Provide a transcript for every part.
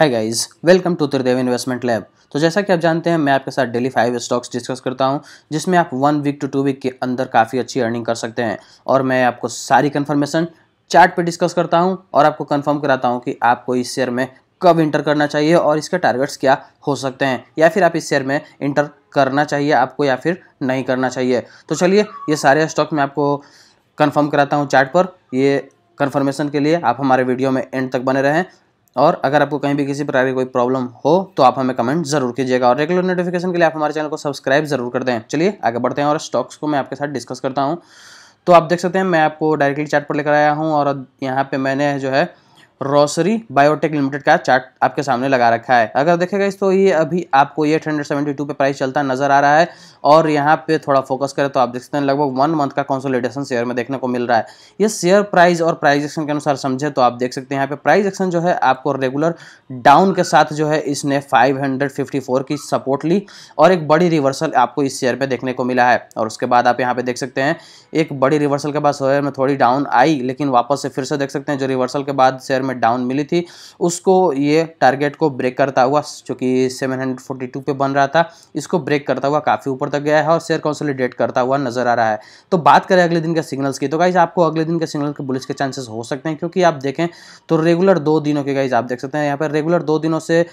है guys welcome to Tridev investment lab तो जैसा कि आप जानते हैं मैं आपके साथ डेली फाइव स्टॉक्स डिस्कस करता हूं जिसमें आप one week to two week के अंदर काफ़ी अच्छी अर्निंग कर सकते हैं और मैं आपको सारी कन्फर्मेशन चार्ट पे डिस्कस करता हूं और आपको कंफर्म कराता हूं कि आपको इस शेयर में कब इंटर करना चाहिए और इसके टारगेट्स क्या हो सकते हैं या फिर आप इस शेयर में इंटर करना चाहिए आपको या फिर नहीं करना चाहिए तो चलिए ये सारे स्टॉक मैं आपको कंफर्म कराता हूँ चार्ट पर ये कन्फर्मेशन के लिए आप हमारे वीडियो में एंड तक बने रहें और अगर आपको कहीं भी किसी प्रकार की कोई प्रॉब्लम हो तो आप हमें कमेंट जरूर कीजिएगा और रेगुलर नोटिफिकेशन के लिए आप हमारे चैनल को सब्सक्राइब जरूर कर दें चलिए आगे बढ़ते हैं और स्टॉक्स को मैं आपके साथ डिस्कस करता हूँ तो आप देख सकते हैं मैं आपको डायरेक्टली चार्ट पर लेकर आया हूँ और यहाँ पर मैंने जो है रोसरी बायोटेक लिमिटेड का चार्ट आपके सामने लगा रखा है अगर देखेगा इस तो ये अभी आपको एट हंड्रेड सेवेंटी टू पर प्राइस चलता नजर आ रहा है और यहाँ पे थोड़ा फोकस करें तो आप देख सकते हैं लगभग वन मंथ का कंसोलिडेशन शेयर में देखने को मिल रहा है ये शेयर प्राइस और प्राइस एक्शन के अनुसार समझे तो आप देख सकते हैं यहाँ पे प्राइस एक्शन जो है आपको रेगुलर डाउन के साथ जो है इसने फाइव की सपोर्ट ली और एक बड़ी रिवर्सल आपको इस शेयर पर देखने को मिला है और उसके बाद आप यहाँ पे देख सकते हैं एक बड़ी रिवर्सल के बाद शेयर में थोड़ी डाउन आई लेकिन वापस से फिर से देख सकते हैं जो रिवर्सल के बाद शेयर में डाउन मिली थी उसको ये टारगेट को ब्रेक करता हुआ चूँकि सेवन पे बन रहा था इसको ब्रेक करता हुआ काफ़ी ऊपर तक गया है और शेयर कंसोलिडेट करता हुआ नजर आ रहा है तो बात करें अगले दिन के सिग्नल्स की तो गाइज आपको अगले दिन के सिग्नल के बुलिस के चांसेस हो सकते हैं क्योंकि आप देखें तो रेगुलर दो दिनों के गाइज आप देख सकते हैं यहाँ पर रेगुलर दो दिनों से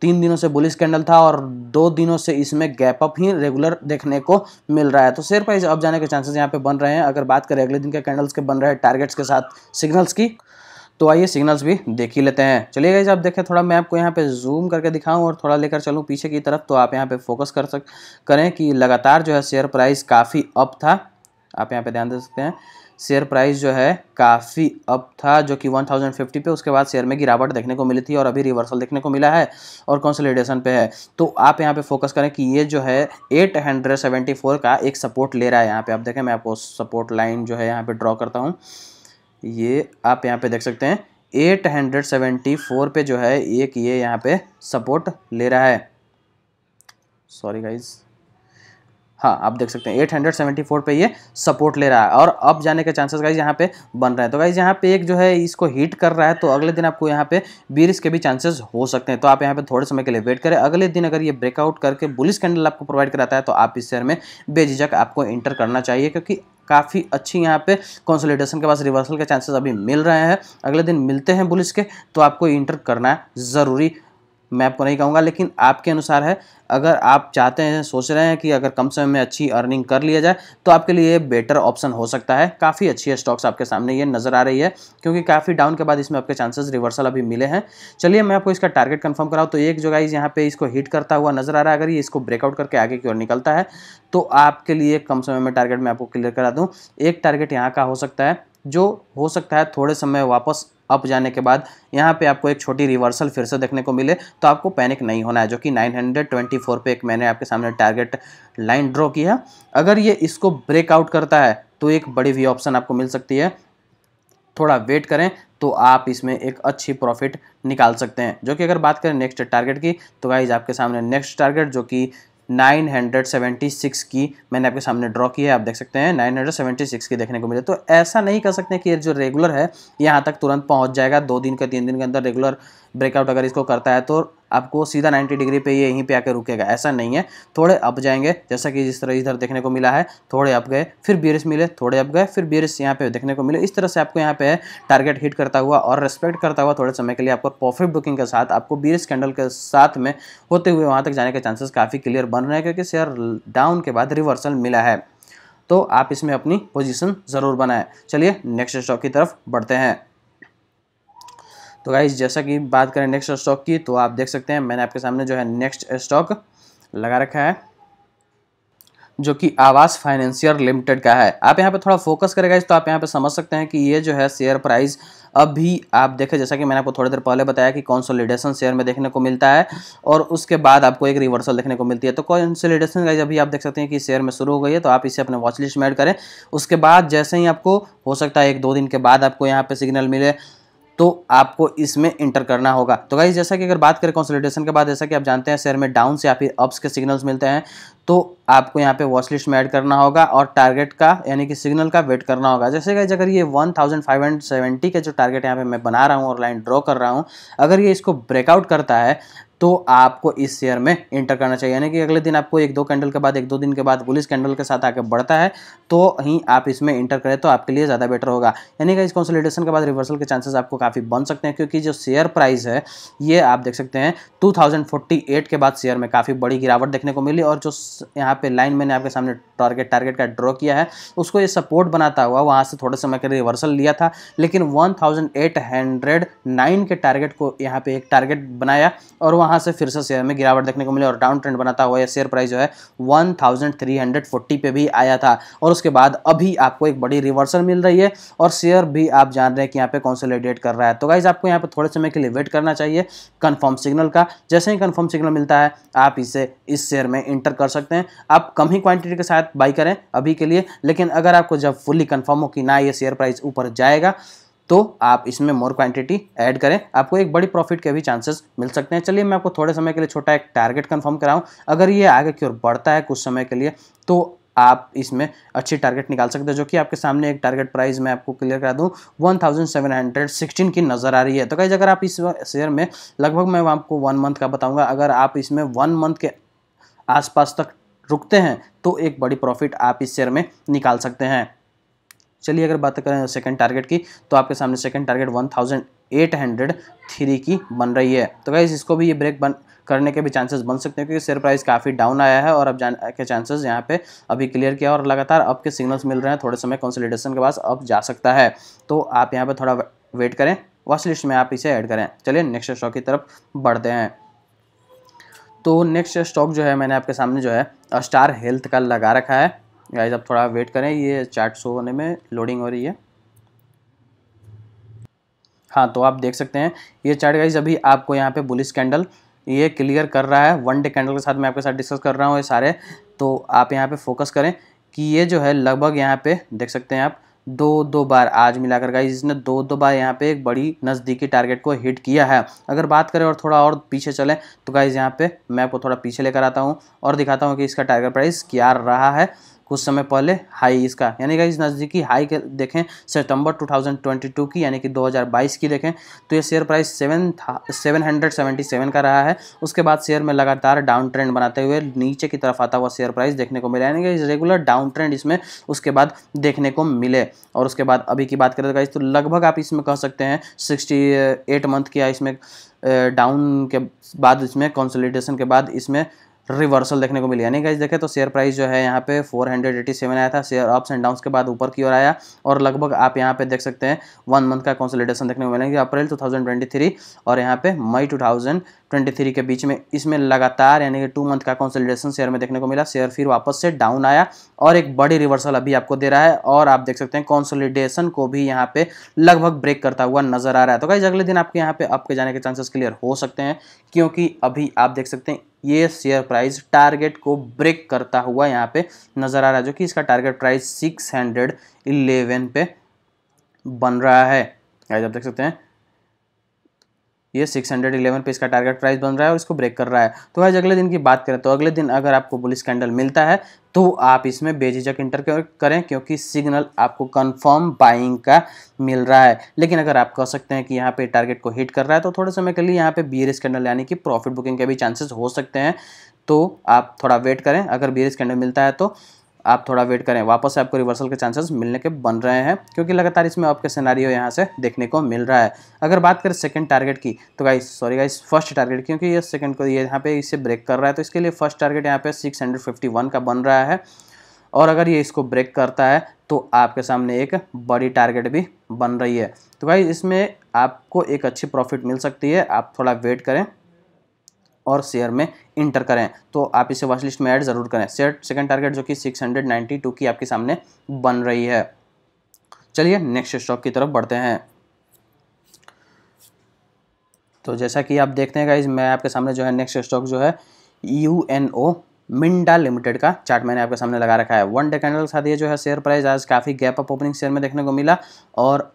तीन दिनों से बुलिस कैंडल था और दो दिनों से इसमें गैप अप ही रेगुलर देखने को मिल रहा है तो शेयर प्राइस अब जाने के चांसेस यहाँ पे बन रहे हैं अगर बात करें अगले दिन के कैंडल्स के बन रहे हैं टारगेट्स के साथ सिग्नल्स की तो आइए सिग्नल्स भी देख ही लेते हैं चलिए गाइज आप देखें थोड़ा मैं आपको यहाँ पे जूम करके दिखाऊं और थोड़ा लेकर चलूँ पीछे की तरफ तो आप यहाँ पे फोकस कर सक करें कि लगातार जो है शेयर प्राइस काफ़ी अप था आप यहाँ पे ध्यान दे सकते हैं शेयर प्राइस जो है काफ़ी अप था जो कि 1050 पे उसके बाद शेयर में गिरावट देखने को मिली थी और अभी रिवर्सल देखने को मिला है और कंसोलिडेशन पे है तो आप यहाँ पे फोकस करें कि ये जो है 874 का एक सपोर्ट ले रहा है यहाँ पे आप देखें मैं आपको सपोर्ट लाइन जो है यहाँ पे ड्रॉ करता हूँ ये आप यहाँ पे देख सकते हैं 874 पे जो है एक ये यहाँ पे सपोर्ट ले रहा है सॉरी गाइज हाँ आप देख सकते हैं 874 पे ये सपोर्ट ले रहा है और अब जाने के चांसेस गाइज यहाँ पे बन रहे हैं तो गाइज यहाँ पे एक जो है इसको हीट कर रहा है तो अगले दिन आपको यहाँ पे बीरिस के भी चांसेस हो सकते हैं तो आप यहाँ पे थोड़े समय के लिए वेट करें अगले दिन अगर ये ब्रेकआउट करके बुलिस कैंडल आपको प्रोवाइड कराता है तो आप इस शेयर में बेझिझक आपको इंटर करना चाहिए क्योंकि काफ़ी अच्छी यहाँ पे कंसोलिडेशन के पास रिवर्सल के चांसेस अभी मिल रहे हैं अगले दिन मिलते हैं बुलिस के तो आपको इंटर करना ज़रूरी मैं आपको नहीं कहूँगा लेकिन आपके अनुसार है अगर आप चाहते हैं सोच रहे हैं कि अगर कम समय में अच्छी अर्निंग कर लिया जाए तो आपके लिए बेटर ऑप्शन हो सकता है काफ़ी अच्छी है स्टॉक्स आपके सामने ये नज़र आ रही है क्योंकि काफ़ी डाउन के बाद इसमें आपके चांसेस रिवर्सल अभी मिले हैं चलिए मैं आपको इसका टारगेट कन्फर्म कराऊँ तो एक जो गाइज यहाँ पर इसको हिट करता हुआ नज़र आ रहा है अगर ये इसको ब्रेकआउट करके आगे की ओर निकलता है तो आपके लिए कम समय में टारगेट मैं आपको क्लियर करा दूँ एक टारगेट यहाँ का हो सकता है जो हो सकता है थोड़े समय वापस अप जाने के बाद यहाँ पे आपको एक छोटी रिवर्सल फिर से देखने को मिले तो आपको पैनिक नहीं होना है जो कि 924 पे एक मैंने आपके सामने टारगेट लाइन ड्रॉ किया अगर ये इसको ब्रेकआउट करता है तो एक बड़ी वी ऑप्शन आपको मिल सकती है थोड़ा वेट करें तो आप इसमें एक अच्छी प्रॉफिट निकाल सकते हैं जो कि अगर बात करें नेक्स्ट टारगेट की तो गाइज आपके सामने नेक्स्ट टारगेट जो कि 976 की मैंने आपके सामने ड्रॉ की है आप देख सकते हैं 976 की देखने को मिले तो ऐसा नहीं कर सकते कि जो रेगुलर है यहाँ तक तुरंत पहुँच जाएगा दो दिन का तीन दिन के अंदर रेगुलर ब्रेकआउट अगर इसको करता है तो आपको सीधा 90 डिग्री पे ये यहीं पे आके रुकेगा ऐसा नहीं है थोड़े अप जाएंगे जैसा कि जिस तरह इधर देखने को मिला है थोड़े अप गए फिर बीरिस मिले थोड़े अप गए फिर बीरिस यहाँ पे देखने को मिले इस तरह से आपको यहाँ पे टारगेट हिट करता हुआ और रेस्पेक्ट करता हुआ थोड़े समय के लिए आपको प्रॉफिट बुकिंग के साथ आपको बीरिस कैंडल के साथ में होते हुए वहाँ तक जाने के चांसेस काफ़ी क्लियर बन रहे हैं क्योंकि शेयर डाउन के बाद रिवर्सल मिला है तो आप इसमें अपनी पोजिशन ज़रूर बनाएं चलिए नेक्स्ट स्टॉक की तरफ बढ़ते हैं तो गाइज जैसा कि बात करें नेक्स्ट स्टॉक की तो आप देख सकते हैं मैंने आपके सामने जो है नेक्स्ट स्टॉक लगा रखा है जो कि आवास फाइनेंशियर लिमिटेड का है आप यहाँ पे थोड़ा फोकस करेगा इस तो आप यहाँ पे समझ सकते हैं कि ये जो है शेयर प्राइस अब भी आप देखें जैसा कि मैंने आपको थोड़ी देर पहले बताया कि कॉन्सोलिडेशन शेयर में देखने को मिलता है और उसके बाद आपको एक रिवर्सल देखने को मिलती है तो कॉन्सोलिडेशन का अभी आप देख सकते हैं कि शेयर में शुरू हो गई है तो आप इसे अपने वॉच लिस्ट में ऐड करें उसके बाद जैसे ही आपको हो सकता है एक दो दिन के बाद आपको यहाँ पर सिग्नल मिले तो आपको इसमें इंटर करना होगा तो गाइज जैसा कि अगर बात करें कंसोलिडेशन के बाद जैसा कि आप जानते हैं शेयर में डाउन या फिर अप्स के सिग्नल्स मिलते हैं तो आपको यहाँ पे वॉच लिस्ट में ऐड करना होगा और टारगेट का यानी कि सिग्नल का वेट करना होगा जैसे गाइज अगर ये 1570 के जो टारगेट यहाँ पे मैं बना रहा हूँ और लाइन ड्रॉ कर रहा हूँ अगर ये इसको ब्रेकआउट करता है तो आपको इस शेयर में इंटर करना चाहिए यानी कि अगले दिन आपको एक दो कैंडल के बाद एक दो दिन के बाद बुलिस कैंडल के साथ आगे बढ़ता है तो ही आप इसमें इंटर करें तो आपके लिए ज़्यादा बेटर होगा यानी कि इस कंसोलिडेशन के बाद रिवर्सल के चांसेस आपको काफ़ी बन सकते हैं क्योंकि जो शेयर प्राइस है ये आप देख सकते हैं टू के बाद शेयर में काफ़ी बड़ी गिरावट देखने को मिली और जो यहाँ पे लाइन मैंने आपके सामने टारगेट टारगेट का ड्रॉ किया है उसको ये सपोर्ट बनाता हुआ वहाँ से थोड़े समय के रिवर्सल लिया था लेकिन वन के टारगेट को यहाँ पे एक टारगेट बनाया और वहाँ वहाँ से फिर से शेयर में गिरावट देखने को मिली और डाउन ट्रेंड बनाता हुआ यह शेयर प्राइस जो है 1340 पे भी आया था और उसके बाद अभी आपको एक बड़ी रिवर्सल मिल रही है और शेयर भी आप जान रहे हैं कि यहाँ पे कॉन्सोलिडेट कर रहा है तो गाइज आपको यहाँ पे थोड़े समय के लिए वेट करना चाहिए कन्फर्म सिग्नल का जैसे ही कन्फर्म सिग्नल मिलता है आप इसे इस शेयर में इंटर कर सकते हैं आप कम ही क्वांटिटी के साथ बाई करें अभी के लिए लेकिन अगर आपको जब फुली कन्फर्म हो कि ना ये शेयर प्राइस ऊपर जाएगा तो आप इसमें मोर क्वांटिटी ऐड करें आपको एक बड़ी प्रॉफिट के भी चांसेस मिल सकते हैं चलिए मैं आपको थोड़े समय के लिए छोटा एक टारगेट कन्फर्म कराऊँ अगर ये आगे की ओर बढ़ता है कुछ समय के लिए तो आप इसमें अच्छी टारगेट निकाल सकते हैं जो कि आपके सामने एक टारगेट प्राइस मैं आपको क्लियर करा दूँ 1716 की नज़र आ रही है तो कहीं अगर आप इस शेयर में लगभग मैं आपको वन मंथ का बताऊँगा अगर आप इसमें वन मंथ के आसपास तक रुकते हैं तो एक बड़ी प्रॉफिट आप इस शेयर में निकाल सकते हैं चलिए अगर बात करें सेकंड टारगेट की तो आपके सामने second target one thousand eight hundred three की बन रही है तो गाइज इसको भी ये ब्रेक बन करने के भी चांसेस बन सकते हैं क्योंकि शेयर प्राइस काफ़ी डाउन आया है और अब जान के चांसेस यहाँ पे अभी क्लियर किया और लगातार अब के सिग्नल्स मिल रहे हैं थोड़े समय कंसोलिडेशन के बाद अब जा सकता है तो आप यहाँ पे थोड़ा वेट करें वॉच लिस्ट में आप इसे ऐड करें चलिए नेक्स्ट स्टॉक की तरफ बढ़ते हैं तो नेक्स्ट स्टॉक जो है मैंने आपके सामने जो है स्टार हेल्थ का लगा रखा है गाइज आप थोड़ा वेट करें ये चार्ट शो होने में लोडिंग हो रही है हाँ तो आप देख सकते हैं ये चार्ट गाइज अभी आपको यहाँ पे बुलिस कैंडल ये क्लियर कर रहा है वन डे कैंडल के साथ मैं आपके साथ डिस्कस कर रहा हूँ ये सारे तो आप यहाँ पे फोकस करें कि ये जो है लगभग यहाँ पे देख सकते हैं आप दो दो बार आज मिलाकर गाइज इसने दो दो बार यहाँ पे एक बड़ी नज़दीकी टारगेट को हिट किया है अगर बात करें और थोड़ा और पीछे चलें तो गाइज यहाँ पे मैं आपको थोड़ा पीछे लेकर आता हूँ और दिखाता हूँ कि इसका टारगेट प्राइस क्या रहा है कुछ समय पहले हाई इसका यानी कि इस नज़दीकी हाई के देखें सितंबर 2022 की यानी कि 2022 की देखें तो ये share price seven seven hundred seventy seven का रहा है उसके बाद शेयर में लगातार डाउन ट्रेंड बनाते हुए नीचे की तरफ आता हुआ शेयर प्राइस देखने को मिला यानी कि रेगुलर डाउन ट्रेंड इसमें उसके बाद देखने को मिले और उसके बाद अभी की बात करें तो, तो लगभग आप इसमें कह सकते हैं सिक्सटी एट मंथ किया इसमें डाउन के बाद इसमें कंसोलिडेशन के बाद इसमें रिवर्सल देखने को मिली यानी गाइज देखें तो शेयर प्राइस जो है यहाँ पे 487 आया था शेयर अप्स एंड डाउन के बाद ऊपर की ओर आया और लगभग आप यहाँ पे देख सकते हैं वन मंथ का कंसोलिडेशन देखने को मिलेंगे अप्रैल 2023 और यहाँ पे मई 2023 के बीच में इसमें लगातार यानी कि टू मंथ का कंसोलिडेशन शेयर में देखने को मिला शेयर फिर वापस से डाउन आया और एक बड़ी रिवर्सल अभी आपको दे रहा है और आप देख सकते हैं कॉन्सोलिडेशन को भी यहाँ पे लगभग ब्रेक करता हुआ नजर आ रहा है तो गाइज अगले दिन आपके यहाँ पे आपके जाने के चांसेस क्लियर हो सकते हैं क्योंकि अभी आप देख सकते हैं ये शेयर प्राइस टारगेट को ब्रेक करता हुआ यहाँ पे नज़र आ रहा है जो कि इसका target price six hundred eleven पे बन रहा है आप देख सकते हैं ये 611 हंड्रेड इलेवन पे इसका टारगेट प्राइस बन रहा है और इसको ब्रेक कर रहा है तो आज अगले दिन की बात करें तो अगले दिन अगर आपको बुलिस कैंडल मिलता है तो आप इसमें बेझिझक इंटर करें क्योंकि सिग्नल आपको कंफर्म बाइंग का मिल रहा है लेकिन अगर आप कह सकते हैं कि यहाँ पे टारगेट को हिट कर रहा है तो थोड़े समय के लिए यहाँ पे बी एस कैंडल यानी कि प्रॉफिट बुकिंग के भी चांसेस हो सकते हैं तो आप थोड़ा वेट करें अगर बी एस कैंडल मिलता है तो आप थोड़ा वेट करें वापस से आपको रिवर्सल के चांसेस मिलने के बन रहे हैं क्योंकि लगातार इसमें आपके सिनारियो यहाँ से देखने को मिल रहा है अगर बात करें सेकंड टारगेट की तो guys sorry guys first target क्योंकि ये सेकंड को ये यहाँ पे इसे ब्रेक कर रहा है तो इसके लिए फर्स्ट टारगेट यहाँ पे वन का बन रहा है और अगर ये इसको ब्रेक करता है तो आपके सामने एक बड़ी टारगेट भी बन रही है तो भाई इसमें आपको एक अच्छी प्रॉफिट मिल सकती है आप थोड़ा वेट करें और शेयर में इंटर करें तो आप इसे वॉच लिस्ट में ऐड ज़रूर करें शेयर सेकेंड टारगेट जो कि 692 की आपके सामने बन रही है चलिए नेक्स्ट स्टॉक की तरफ बढ़ते हैं तो जैसा कि आप देखते हैं गाइज मैं आपके सामने जो है नेक्स्ट स्टॉक जो है U N O Minda limited का चार्ट मैंने आपके सामने लगा रखा है वन डे कैंडल के साथ ये जो है शेयर प्राइस आज काफ़ी गैप अप ओपनिंग शेयर में देखने को मिला और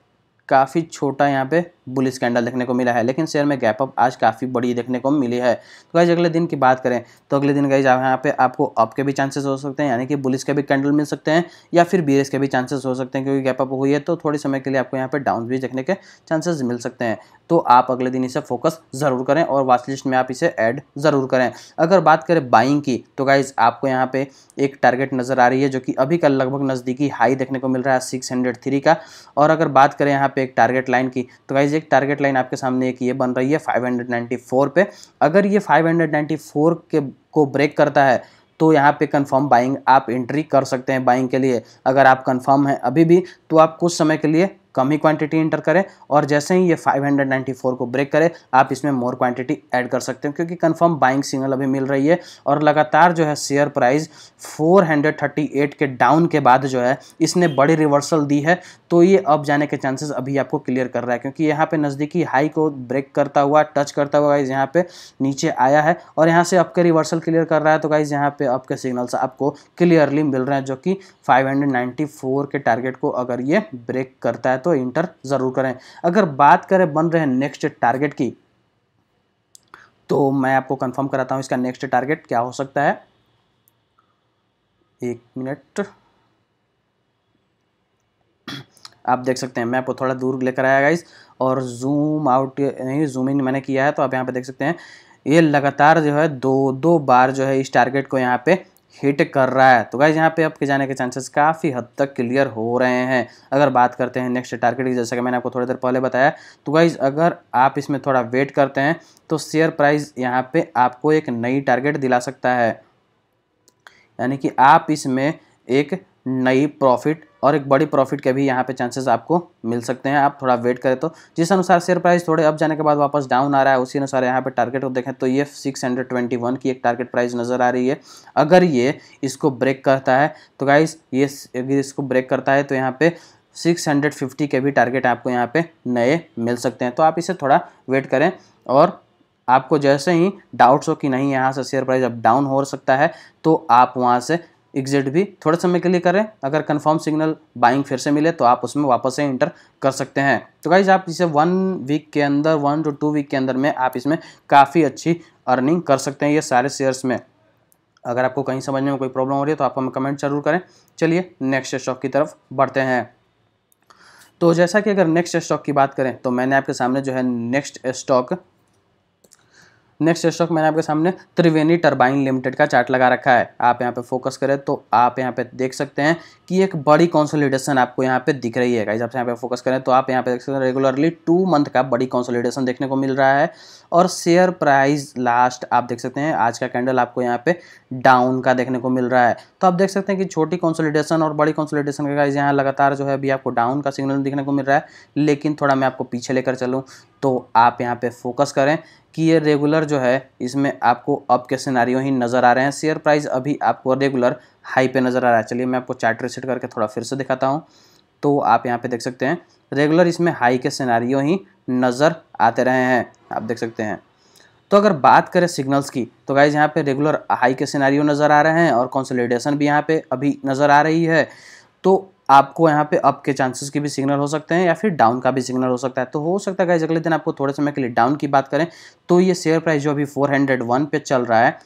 काफ़ी छोटा यहाँ पे बुल स्कैंडल देखने को मिला है लेकिन शेयर में गैप अप आज काफ़ी बड़ी देखने को मिली है तो गाइज अगले दिन की बात करें तो अगले दिन गाइज यहाँ पे आपको अप के भी चांसेस हो सकते हैं यानी कि बुलिस के भी कैंडल मिल सकते हैं या फिर बीएस के भी चांसेस हो सकते हैं क्योंकि गैप अप हुई है तो थोड़े समय के लिए आपको यहाँ पर डाउन भी देखने के चांसेस मिल सकते हैं तो आप अगले दिन इसे फोकस ज़रूर करें और वाच लिस्ट में आप इसे ऐड ज़रूर करें अगर बात करें बाइंग की तो गाइज़ आपको यहाँ पे एक टारगेट नज़र आ रही है जो कि अभी का लगभग नज़दीकी हाई देखने को मिल रहा है सिक्स का और अगर बात करें यहाँ पे एक टारगेट लाइन की तो गाइज़ लीजिए टारगेट लाइन आपके सामने एक ये बन रही है 594 पे अगर ये 594 के को ब्रेक करता है तो यहाँ पे कंफर्म बाइंग आप एंट्री कर सकते हैं बाइंग के लिए अगर आप कंफर्म हैं अभी भी तो आप कुछ समय के लिए कम ही क्वांटिटी इंटर करें और जैसे ही ये 594 को ब्रेक करे आप इसमें मोर क्वांटिटी ऐड कर सकते हैं क्योंकि कंफर्म बाइंग सिग्नल अभी मिल रही है और लगातार जो है शेयर प्राइस 438 के डाउन के बाद जो है इसने बड़ी रिवर्सल दी है तो ये अब जाने के चांसेस अभी आपको क्लियर कर रहा है क्योंकि यहाँ पर नज़दीकी हाई को ब्रेक करता हुआ टच करता हुआ गाइज यहाँ पर नीचे आया है और यहाँ से आपके रिवर्सल क्लियर कर रहा है तो गाइज यहाँ पर आपके सिग्नल्स आपको क्लियरली मिल रहे हैं जो कि फाइव के टारगेट को अगर ये ब्रेक करता है तो इंटर ज़रूर करें अगर बात करें बन रहे नेक्स्ट टारगेट की तो मैं आपको कंफर्म कराता हूं इसका नेक्स्ट टारगेट क्या हो सकता है एक मिनट आप देख सकते हैं मैं आपको थोड़ा दूर लेकर आया गाइस और जूम आउट नहीं जूम इन मैंने किया है तो आप यहां पे देख सकते हैं ये लगातार जो है दो दो बार जो है इस टारगेट को यहां पे हिट कर रहा है तो गाइज यहाँ पे आपके जाने के चांसेस काफ़ी हद तक क्लियर हो रहे हैं अगर बात करते हैं नेक्स्ट टारगेट की जैसा कि मैंने आपको थोड़ी देर पहले बताया तो गाइज अगर आप इसमें थोड़ा वेट करते हैं तो शेयर प्राइस यहाँ पे आपको एक नई टारगेट दिला सकता है यानी कि आप इसमें एक नई प्रॉफिट और एक बड़ी प्रॉफिट के भी यहाँ पे चांसेस आपको मिल सकते हैं आप थोड़ा वेट करें तो जिस अनुसार शेयर प्राइस थोड़े अप जाने के बाद वापस डाउन आ रहा है उसी अनुसार यहाँ पे टारगेट को देखें तो ये 621 की एक टारगेट प्राइस नज़र आ रही है अगर ये इसको ब्रेक करता है तो गाइज ये अगर इसको ब्रेक करता है तो यहाँ पर 650 के भी टारगेट आपको यहाँ पे नए मिल सकते हैं तो आप इसे थोड़ा वेट करें और आपको जैसे ही डाउट्स हो कि नहीं यहाँ से शेयर प्राइस अब डाउन हो सकता है तो आप वहाँ से एग्जिट भी थोड़े समय के लिए करें अगर कन्फर्म सिग्नल बाइंग फिर से मिले तो आप उसमें वापस से इंटर कर सकते हैं तो गाइज आप इसे वन वीक के अंदर वन टू टू वीक के अंदर में आप इसमें काफ़ी अच्छी अर्निंग कर सकते हैं ये सारे शेयर्स में अगर आपको कहीं समझने में कोई प्रॉब्लम हो रही है तो आप हमें कमेंट जरूर करें चलिए नेक्स्ट स्टॉक की तरफ बढ़ते हैं तो जैसा कि अगर नेक्स्ट स्टॉक की बात करें तो मैंने आपके सामने जो है नेक्स्ट स्टॉक नेक्स्ट स्टॉक मैंने आपके सामने त्रिवेणी टर्बाइन लिमिटेड का चार्ट लगा रखा है आप यहाँ पे फोकस करें तो आप यहाँ पे देख सकते हैं कि एक बड़ी कॉन्सोलिडेशन आपको यहाँ पे दिख रही है आप यहाँ पे फोकस करें तो आप यहाँ पे देख सकते हैं रेगुलरली टू मंथ का बड़ी कॉन्सोलिडेशन देखने को मिल रहा है और शेयर प्राइस लास्ट आप देख सकते हैं आज का कैंडल आपको यहाँ पे डाउन का देखने को मिल रहा है तो आप देख सकते हैं कि छोटी कंसोलिडेशन और बड़ी कंसोलिडेशन का गाइज यहाँ लगातार जो है अभी आपको डाउन का सिग्नल देखने को मिल रहा है लेकिन थोड़ा मैं आपको पीछे लेकर चलूँ तो आप यहाँ पे फोकस करें कि ये रेगुलर जो है इसमें आपको अप के सिनारियों ही नज़र आ रहे हैं शेयर प्राइस अभी आपको रेगुलर हाई पे नज़र आ रहा है चलिए मैं आपको चार्ट रिसेट करके थोड़ा फिर से दिखाता हूँ तो आप यहाँ पे देख सकते हैं रेगुलर इसमें हाई के सिनारियों ही नज़र आते रहे हैं आप देख सकते हैं तो अगर बात करें सिग्नल्स की तो गाइज यहाँ पे रेगुलर हाई के सिनारियों नज़र आ रहे हैं और कॉन्सोलिडेशन भी यहाँ पे अभी नज़र आ रही है तो आपको यहाँ पे अप के चांसेस के भी सिग्नल हो सकते हैं या फिर डाउन का भी सिग्नल हो सकता है तो हो सकता है गाइज अगले दिन आपको थोड़े समय के लिए डाउन की बात करें तो ये शेयर प्राइस जो अभी वन पे चल रहा है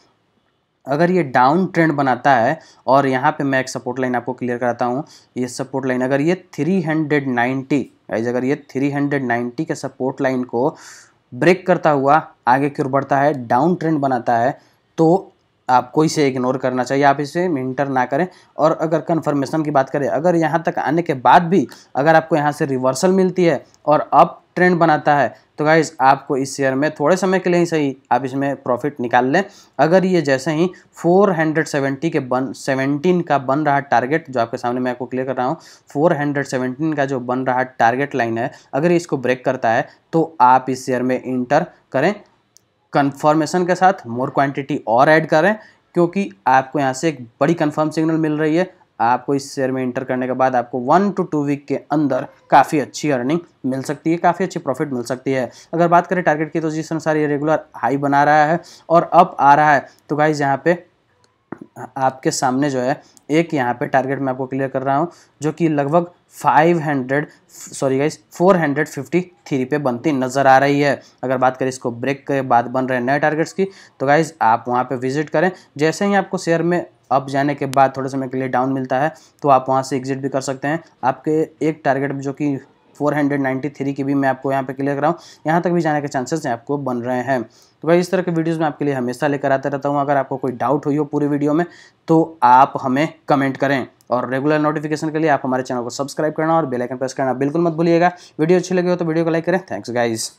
अगर ये डाउन ट्रेंड बनाता है और यहाँ पे मैं एक सपोर्ट लाइन आपको क्लियर कराता हूँ ये सपोर्ट लाइन अगर ये 390 नाइन्टी अगर ये 390 के सपोर्ट लाइन को ब्रेक करता हुआ आगे की ओर बढ़ता है डाउन ट्रेंड बनाता है तो आपको इसे इग्नोर करना चाहिए आप इसे मिनटर ना करें और अगर कन्फर्मेशन की बात करें अगर यहाँ तक आने के बाद भी अगर आपको यहाँ से रिवर्सल मिलती है और अप ट्रेंड बनाता है तो गाइज आपको इस शेयर में थोड़े समय के लिए ही सही आप इसमें प्रॉफिट निकाल लें अगर ये जैसे ही 470 के बन 17 का बन रहा टारगेट जो आपके सामने मैं आपको क्लियर कर रहा हूँ 417 का जो बन रहा टारगेट लाइन है अगर इसको ब्रेक करता है तो आप इस शेयर में इंटर करें कन्फर्मेशन के साथ मोर क्वान्टिटी और ऐड करें क्योंकि आपको यहाँ से एक बड़ी कंफर्म सिग्नल मिल रही है आपको इस शेयर में इंटर करने के बाद आपको वन टू टू वीक के अंदर काफ़ी अच्छी अर्निंग मिल सकती है काफ़ी अच्छी प्रॉफिट मिल सकती है अगर बात करें टारगेट की तो जिस अनुसार ये रेगुलर हाई बना रहा है और अप आ रहा है तो गाइज यहाँ पे आपके सामने जो है एक यहाँ पे टारगेट मैं आपको क्लियर कर रहा हूँ जो कि लगभग 500 सॉरी गाइस 453 पे बनती नज़र आ रही है अगर बात करें इसको ब्रेक के बाद बन रहे नए टारगेट्स की तो गाइज आप वहाँ पे विजिट करें जैसे ही आपको शेयर में अप जाने के बाद थोड़े समय के लिए डाउन मिलता है तो आप वहाँ से एग्जिट भी कर सकते हैं आपके एक टारगेट जो कि 493 की भी मैं आपको यहाँ पे क्लियर कराऊँ यहाँ तक भी जाने के चांसेस आपको बन रहे हैं तो भाई इस तरह के वीडियोस में आपके लिए हमेशा लेकर आता रहता हूँ अगर आपको कोई डाउट हुई हो पूरी वीडियो में तो आप हमें कमेंट करें और रेगुलर नोटिफिकेशन के लिए आप हमारे चैनल को सब्सक्राइब करना और बेलाइकन प्रेस करना बिल्कुल मत भूलिएगा वीडियो अच्छी लगी हो तो वीडियो को लाइक करें थैंक्स गाइज़